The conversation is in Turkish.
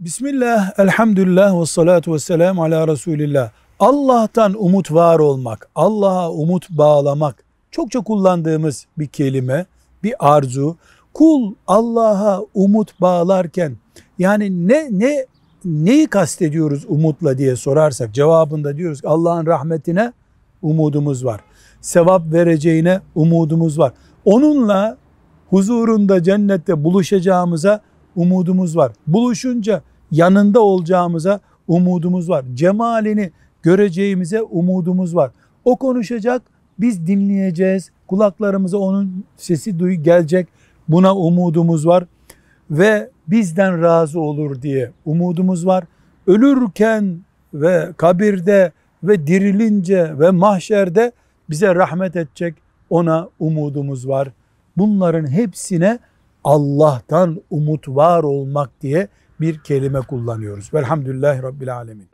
Bismillah, elhamdülillah ve salatu ve selam ala Resulillah. Allah'tan umut var olmak, Allah'a umut bağlamak çokça kullandığımız bir kelime, bir arzu. Kul Allah'a umut bağlarken yani ne ne neyi kastediyoruz umutla diye sorarsak cevabında diyoruz ki Allah'ın rahmetine umudumuz var. Sevap vereceğine umudumuz var. Onunla huzurunda cennette buluşacağımıza umudumuz var. Buluşunca yanında olacağımıza umudumuz var. Cemalini göreceğimize umudumuz var. O konuşacak, biz dinleyeceğiz. Kulaklarımıza onun sesi duy gelecek. Buna umudumuz var ve bizden razı olur diye umudumuz var. Ölürken ve kabirde ve dirilince ve mahşerde bize rahmet edecek ona umudumuz var. Bunların hepsine Allah'tan umut var olmak diye bir kelime kullanıyoruz. Velhamdülillahi Rabbil Alemin.